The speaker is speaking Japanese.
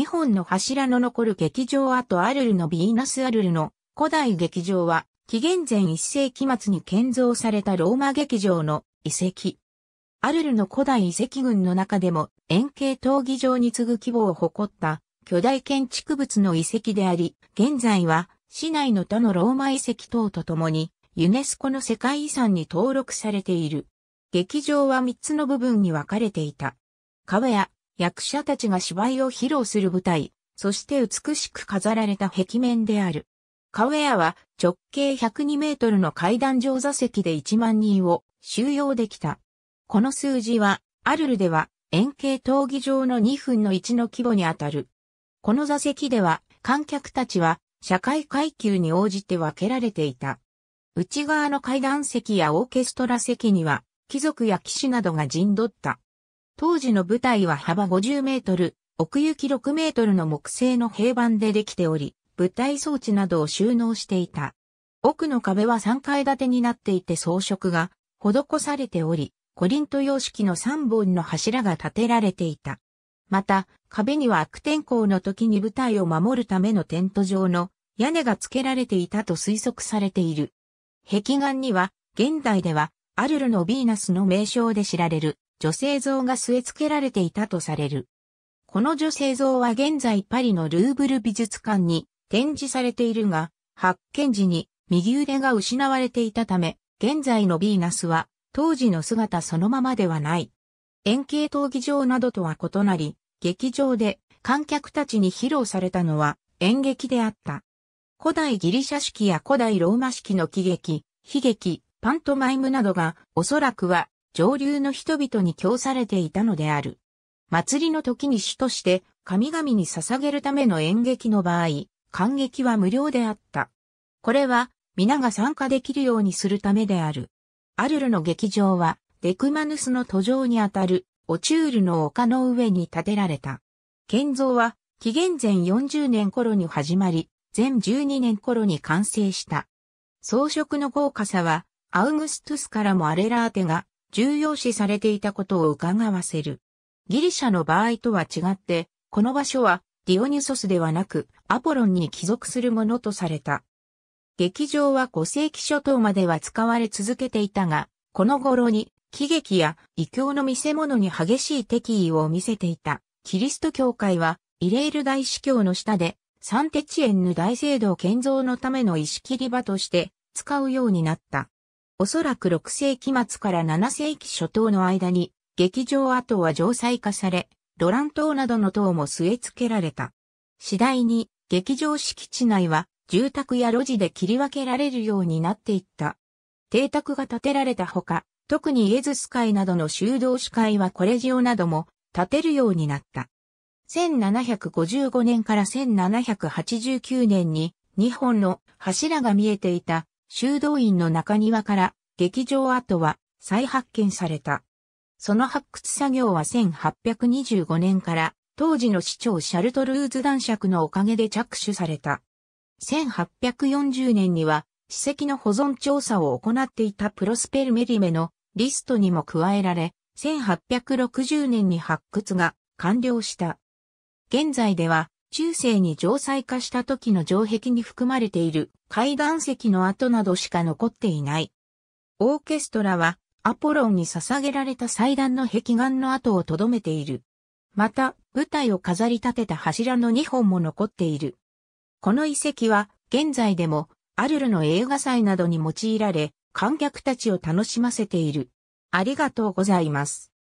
2本の柱の残る劇場跡アルルのビーナスアルルの古代劇場は、紀元前1世紀末に建造されたローマ劇場の遺跡。アルルの古代遺跡群の中でも円形闘技場に次ぐ規模を誇った巨大建築物の遺跡であり、現在は市内の他のローマ遺跡等とともにユネスコの世界遺産に登録されている。劇場は3つの部分に分かれていた。川や役者たちが芝居を披露する舞台、そして美しく飾られた壁面である。カウェアは直径102メートルの階段上座席で1万人を収容できた。この数字は、アルルでは円形闘技場の2分の1の規模にあたる。この座席では観客たちは社会階級に応じて分けられていた。内側の階段席やオーケストラ席には貴族や騎士などが陣取った。当時の舞台は幅50メートル、奥行き6メートルの木製の平板でできており、舞台装置などを収納していた。奥の壁は3階建てになっていて装飾が施されており、コリント様式の3本の柱が建てられていた。また、壁には悪天候の時に舞台を守るためのテント状の屋根が付けられていたと推測されている。壁岩には、現代では、アルルのヴィーナスの名称で知られる女性像が据え付けられていたとされる。この女性像は現在パリのルーブル美術館に展示されているが、発見時に右腕が失われていたため、現在のヴィーナスは当時の姿そのままではない。円形闘技場などとは異なり、劇場で観客たちに披露されたのは演劇であった。古代ギリシャ式や古代ローマ式の喜劇、悲劇、パントマイムなどがおそらくは上流の人々に供されていたのである。祭りの時に主として神々に捧げるための演劇の場合、感激は無料であった。これは皆が参加できるようにするためである。アルルの劇場はデクマヌスの途上にあたるオチュールの丘の上に建てられた。建造は紀元前40年頃に始まり、全12年頃に完成した。装飾の豪華さはアウグストゥスからもアレラーテが重要視されていたことを伺わせる。ギリシャの場合とは違って、この場所はディオニュソスではなくアポロンに帰属するものとされた。劇場は5世紀初頭までは使われ続けていたが、この頃に喜劇や異教の見せ物に激しい敵意を見せていた。キリスト教会はイレール大司教の下でサンテチエンヌ大聖堂建造のための石切り場として使うようになった。おそらく6世紀末から7世紀初頭の間に、劇場跡は城塞化され、ロラン島などの塔も据え付けられた。次第に、劇場敷地内は、住宅や路地で切り分けられるようになっていった。邸宅が建てられたほか、特にイエズス会などの修道士会はコレジオなども建てるようになった。1755年から1789年に2本の柱が見えていた修道院の中庭から劇場跡は再発見された。その発掘作業は1825年から当時の市長シャルトルーズ男爵のおかげで着手された。1840年には史跡の保存調査を行っていたプロスペルメリメのリストにも加えられ、1860年に発掘が完了した。現在では中世に城塞化した時の城壁に含まれている階段石の跡などしか残っていない。オーケストラはアポロンに捧げられた祭壇の壁岩の跡を留めている。また、舞台を飾り立てた柱の2本も残っている。この遺跡は、現在でも、アルルの映画祭などに用いられ、観客たちを楽しませている。ありがとうございます。